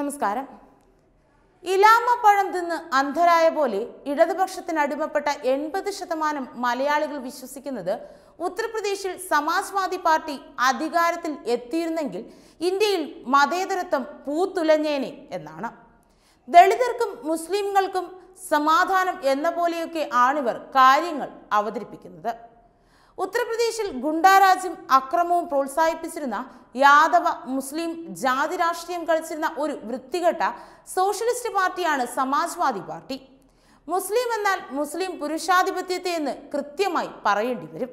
നമസ്കാരം ഇലാമ പഴം തിന്ന് അന്ധരായ പോലെ ഇടതുപക്ഷത്തിന് അടിമപ്പെട്ട എൺപത് ശതമാനം മലയാളികൾ വിശ്വസിക്കുന്നത് ഉത്തർപ്രദേശിൽ സമാജ്വാദി പാർട്ടി അധികാരത്തിൽ എത്തിയിരുന്നെങ്കിൽ ഇന്ത്യയിൽ മതേതരത്വം പൂത്തുലഞ്ഞേനെ എന്നാണ് ദളിതർക്കും മുസ്ലിംകൾക്കും സമാധാനം എന്ന പോലെയൊക്കെ ആണിവർ കാര്യങ്ങൾ അവതരിപ്പിക്കുന്നത് ഉത്തർപ്രദേശിൽ ഗുണ്ടാരാജ്യം അക്രമവും പ്രോത്സാഹിപ്പിച്ചിരുന്ന യാദവ മുസ്ലിം ജാതി രാഷ്ട്രീയം കളിച്ചിരുന്ന ഒരു വൃത്തികെട്ട സോഷ്യലിസ്റ്റ് പാർട്ടിയാണ് സമാജ്വാദി പാർട്ടി മുസ്ലിം എന്നാൽ മുസ്ലിം പുരുഷാധിപത്യത്തെ എന്ന് കൃത്യമായി പറയേണ്ടി വരും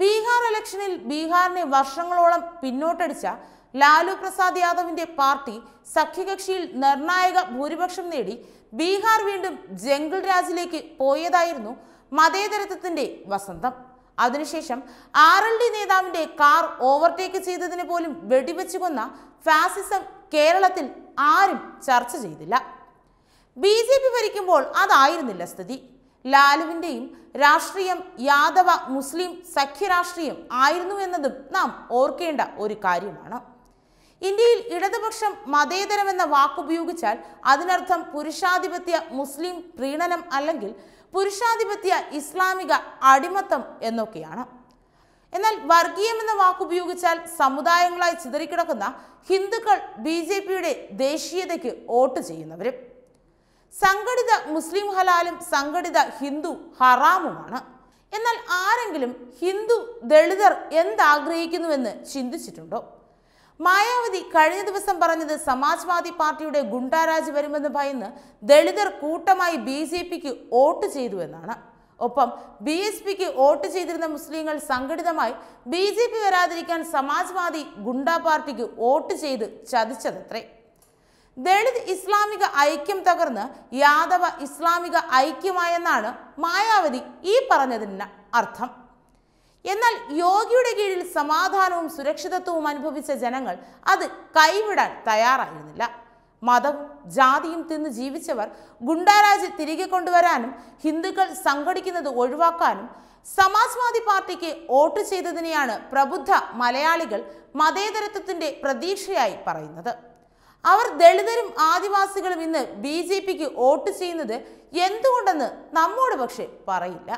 ബീഹാർ ഇലക്ഷനിൽ ബീഹാറിനെ വർഷങ്ങളോളം പിന്നോട്ടടിച്ച ലാലു പ്രസാദ് യാദവിന്റെ പാർട്ടി സഖ്യകക്ഷിയിൽ നിർണായക ഭൂരിപക്ഷം നേടി ബീഹാർ വീണ്ടും ജംഗിൾ രാജിലേക്ക് പോയതായിരുന്നു മതേതരത്വത്തിന്റെ വസന്തം അതിനുശേഷം ആർ എൽ ഡി നേതാവിന്റെ കാർ ഓവർടേക്ക് ചെയ്തതിന് പോലും വെടിവെച്ചു കൊന്ന ഫാസിസം കേരളത്തിൽ ആരും ചർച്ച ചെയ്തില്ല ബി ജെ പി ഭരിക്കുമ്പോൾ അതായിരുന്നില്ല സ്ഥിതി ലാലുവിൻ്റെയും രാഷ്ട്രീയം യാദവ മുസ്ലിം സഖ്യരാഷ്ട്രീയം ആയിരുന്നു എന്നതും നാം ഓർക്കേണ്ട ഒരു കാര്യമാണ് ഇന്ത്യയിൽ ഇടതുപക്ഷം മതേതരമെന്ന വാക്കുപയോഗിച്ചാൽ അതിനർത്ഥം പുരുഷാധിപത്യ മുസ്ലിം പ്രീണനം അല്ലെങ്കിൽ പുരുഷാധിപത്യ ഇസ്ലാമിക അടിമത്തം എന്നൊക്കെയാണ് എന്നാൽ വർഗീയം എന്ന വാക്കുപയോഗിച്ചാൽ സമുദായങ്ങളായി ചിതറിക്കിടക്കുന്ന ഹിന്ദുക്കൾ ബി ജെ പിയുടെ ദേശീയതയ്ക്ക് വോട്ട് ചെയ്യുന്നവരും സംഘടിത മുസ്ലിം ഹലാലും സംഘടിത ഹിന്ദു ഹറാമുമാണ് എന്നാൽ ആരെങ്കിലും ഹിന്ദു ദളിതർ എന്താഗ്രഹിക്കുന്നുവെന്ന് ചിന്തിച്ചിട്ടുണ്ടോ മായാവതി കഴിഞ്ഞ ദിവസം പറഞ്ഞത് സമാജ്വാദി പാർട്ടിയുടെ ഗുണ്ടാരാജ് വരുമെന്ന് ഭയന്ന് ദളിതർ കൂട്ടമായി ബി ജെ പിക്ക് വോട്ട് ചെയ്തു എന്നാണ് ഒപ്പം ബി എസ് പിക്ക് വോട്ട് ചെയ്തിരുന്ന മുസ്ലിങ്ങൾ സംഘടിതമായി ബി ജെ പി വരാതിരിക്കാൻ സമാജ്വാദി ഗുണ്ടാ പാർട്ടിക്ക് വോട്ട് ചെയ്ത് ചതിച്ചതത്രേ ദളിത് ഇസ്ലാമിക ഐക്യം തകർന്ന് യാദവ ഇസ്ലാമിക ഐക്യമായെന്നാണ് മായാവതി ഈ പറഞ്ഞതിന് അർത്ഥം എന്നാൽ യോഗിയുടെ കീഴിൽ സമാധാനവും സുരക്ഷിതത്വവും അനുഭവിച്ച ജനങ്ങൾ അത് കൈവിടാൻ തയ്യാറായിരുന്നില്ല മതം ജാതിയും തിന്ന് ജീവിച്ചവർ ഗുണ്ടാരാജ് തിരികെ കൊണ്ടുവരാനും ഹിന്ദുക്കൾ സംഘടിക്കുന്നത് ഒഴിവാക്കാനും സമാജ്വാദി പാർട്ടിക്ക് വോട്ട് ചെയ്തതിനെയാണ് പ്രബുദ്ധ മലയാളികൾ മതേതരത്വത്തിന്റെ പ്രതീക്ഷയായി പറയുന്നത് അവർ ദളിതരും ആദിവാസികളും ഇന്ന് ബി ജെ പിക്ക് വോട്ട് ചെയ്യുന്നത് എന്തുകൊണ്ടെന്ന് നമ്മോട് പക്ഷേ പറയില്ല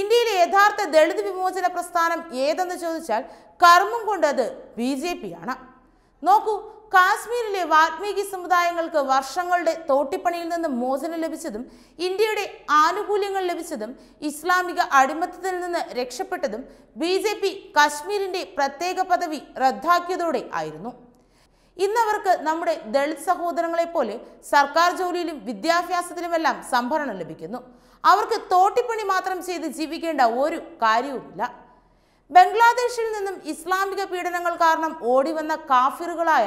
ഇന്ത്യയിലെ യഥാർത്ഥ ദളിത് വിമോചന പ്രസ്ഥാനം ഏതെന്ന് ചോദിച്ചാൽ കർമ്മം കൊണ്ടത് ബി ജെ പി ആണ് നോക്കൂ കാശ്മീരിലെ വാൽമീകി സമുദായങ്ങൾക്ക് വർഷങ്ങളുടെ തോട്ടിപ്പണിയിൽ നിന്ന് മോചനം ലഭിച്ചതും ഇന്ത്യയുടെ ആനുകൂല്യങ്ങൾ ലഭിച്ചതും ഇസ്ലാമിക അടിമത്തത്തിൽ നിന്ന് രക്ഷപ്പെട്ടതും ബി ജെ പി കശ്മീരിൻ്റെ പ്രത്യേക പദവി റദ്ദാക്കിയതോടെ ആയിരുന്നു ഇന്നവർക്ക് നമ്മുടെ ദളിത് സഹോദരങ്ങളെപ്പോലെ സർക്കാർ ജോലിയിലും വിദ്യാഭ്യാസത്തിലുമെല്ലാം സംഭരണം ലഭിക്കുന്നു അവർക്ക് തോട്ടിപ്പണി മാത്രം ചെയ്ത് ജീവിക്കേണ്ട ഒരു കാര്യവുമില്ല ബംഗ്ലാദേശിൽ നിന്നും ഇസ്ലാമിക പീഡനങ്ങൾ കാരണം ഓടിവന്ന കാഫിറുകളായ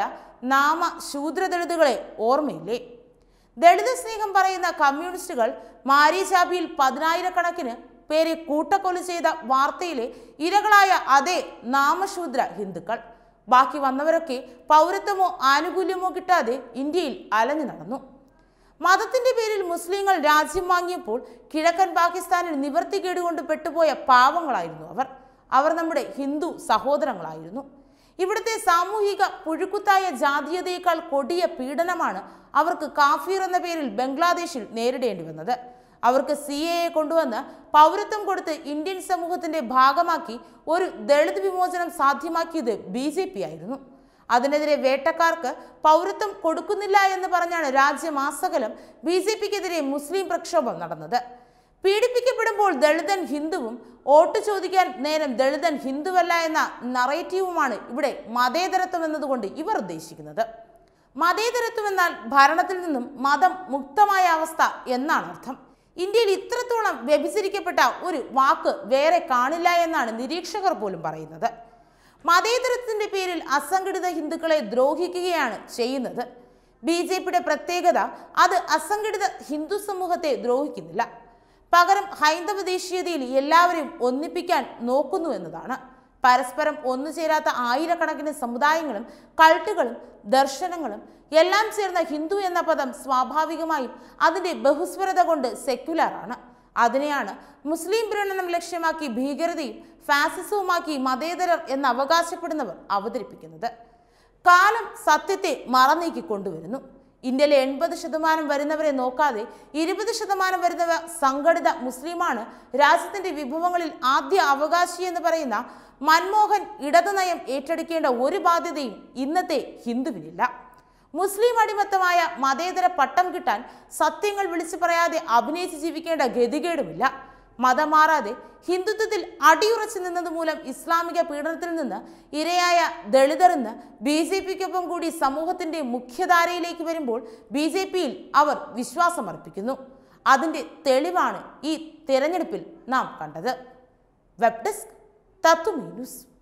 നാമ ശൂദ്രദളിതുകളെ ഓർമ്മയില്ലേ ദളിത സ്നേഹം പറയുന്ന കമ്മ്യൂണിസ്റ്റുകൾ മാരിചാബിയിൽ പതിനായിരക്കണക്കിന് പേരെ കൂട്ടക്കൊല ചെയ്ത വാർത്തയിലെ ഇരകളായ അതേ നാമശൂദ്ര ഹിന്ദുക്കൾ ബാക്കി വന്നവരൊക്കെ പൗരത്വമോ ആനുകൂല്യമോ കിട്ടാതെ ഇന്ത്യയിൽ അലഞ്ഞു നടന്നു മതത്തിന്റെ പേരിൽ മുസ്ലിങ്ങൾ രാജ്യം വാങ്ങിയപ്പോൾ കിഴക്കൻ പാകിസ്ഥാനിൽ നിവർത്തി കേടുകൊണ്ട് പെട്ടുപോയ പാവങ്ങളായിരുന്നു അവർ അവർ നമ്മുടെ ഹിന്ദു സഹോദരങ്ങളായിരുന്നു ഇവിടുത്തെ സാമൂഹിക പുഴുക്കുത്തായ ജാതീയതയേക്കാൾ കൊടിയ പീഡനമാണ് അവർക്ക് കാഫീർ എന്ന പേരിൽ ബംഗ്ലാദേശിൽ നേരിടേണ്ടി വന്നത് അവർക്ക് സി എ കൊണ്ടുവന്ന് പൗരത്വം കൊടുത്ത് ഇന്ത്യൻ സമൂഹത്തിന്റെ ഭാഗമാക്കി ഒരു ദളിത് വിമോചനം സാധ്യമാക്കിയത് ബി ആയിരുന്നു അതിനെതിരെ വേട്ടക്കാർക്ക് പൗരത്വം കൊടുക്കുന്നില്ല എന്ന് പറഞ്ഞാണ് രാജ്യമാസകലം ബി ജെ പിക്കെതിരെ മുസ്ലിം പ്രക്ഷോഭം നടന്നത് പീഡിപ്പിക്കപ്പെടുമ്പോൾ ദളിതൻ ഹിന്ദുവും വോട്ട് ചോദിക്കാൻ നേരം ദളിതൻ ഹിന്ദുവല്ല എന്ന നറേറ്റീവുമാണ് ഇവിടെ മതേതരത്വം എന്നതുകൊണ്ട് ഇവർ ഉദ്ദേശിക്കുന്നത് മതേതരത്വം എന്നാൽ ഭരണത്തിൽ നിന്നും മതം മുക്തമായ അവസ്ഥ എന്നാണ് അർത്ഥം ഇന്ത്യയിൽ ഇത്രത്തോളം വ്യഭിചരിക്കപ്പെട്ട ഒരു വാക്ക് വേറെ കാണില്ല എന്നാണ് നിരീക്ഷകർ പോലും പറയുന്നത് മതേതരത്തിന്റെ പേരിൽ അസംഘടിത ഹിന്ദുക്കളെ ദ്രോഹിക്കുകയാണ് ചെയ്യുന്നത് ബി ജെ പിയുടെ പ്രത്യേകത അത് അസംഘടിത ഹിന്ദു സമൂഹത്തെ ദ്രോഹിക്കുന്നില്ല പകരം ഹൈന്ദവ ദേശീയതയിൽ എല്ലാവരെയും ഒന്നിപ്പിക്കാൻ നോക്കുന്നു എന്നതാണ് പരസ്പരം ഒന്നു ചേരാത്ത ആയിരക്കണക്കിന് സമുദായങ്ങളും കൾട്ടുകളും ദർശനങ്ങളും എല്ലാം ചേർന്ന ഹിന്ദു എന്ന പദം സ്വാഭാവികമായും അതിൻ്റെ ബഹുസ്വരത കൊണ്ട് സെക്യുലറാണ് അതിനെയാണ് മുസ്ലിം പ്രീണനം ലക്ഷ്യമാക്കി ഭീകരതയും ഫാസിസവുമാക്കി മതേതരർ എന്ന് അവകാശപ്പെടുന്നവർ അവതരിപ്പിക്കുന്നത് കാലം സത്യത്തെ മറനീക്കി കൊണ്ടുവരുന്നു ഇന്ത്യയിലെ എൺപത് ശതമാനം വരുന്നവരെ നോക്കാതെ ഇരുപത് ശതമാനം വരുന്നവർ സംഘടിത മുസ്ലിമാണ് രാജ്യത്തിന്റെ വിഭവങ്ങളിൽ ആദ്യ അവകാശി എന്ന് പറയുന്ന മൻമോഹൻ ഇടതു നയം ഏറ്റെടുക്കേണ്ട ഒരു ബാധ്യതയും ഇന്നത്തെ ഹിന്ദുവിനില്ല മുസ്ലിം അടിമത്തമായ മതേതര പട്ടം കിട്ടാൻ സത്യങ്ങൾ വിളിച്ചു പറയാതെ അഭിനയിച്ച് ജീവിക്കേണ്ട ഗതികേടുമില്ല മതം മാറാതെ ഹിന്ദുത്വത്തിൽ അടിയുറച്ചു നിന്നത് മൂലം ഇസ്ലാമിക പീഡനത്തിൽ നിന്ന് ഇരയായ ദളിതർ ഇന്ന് ബി ജെ പിക്കൊപ്പം കൂടി സമൂഹത്തിൻ്റെ മുഖ്യധാരയിലേക്ക് വരുമ്പോൾ ബി ജെ പിയിൽ അവർ വിശ്വാസമർപ്പിക്കുന്നു അതിൻ്റെ തെളിവാണ് ഈ തിരഞ്ഞെടുപ്പിൽ നാം കണ്ടത് വെബ് ഡെസ്ക് ന്യൂസ്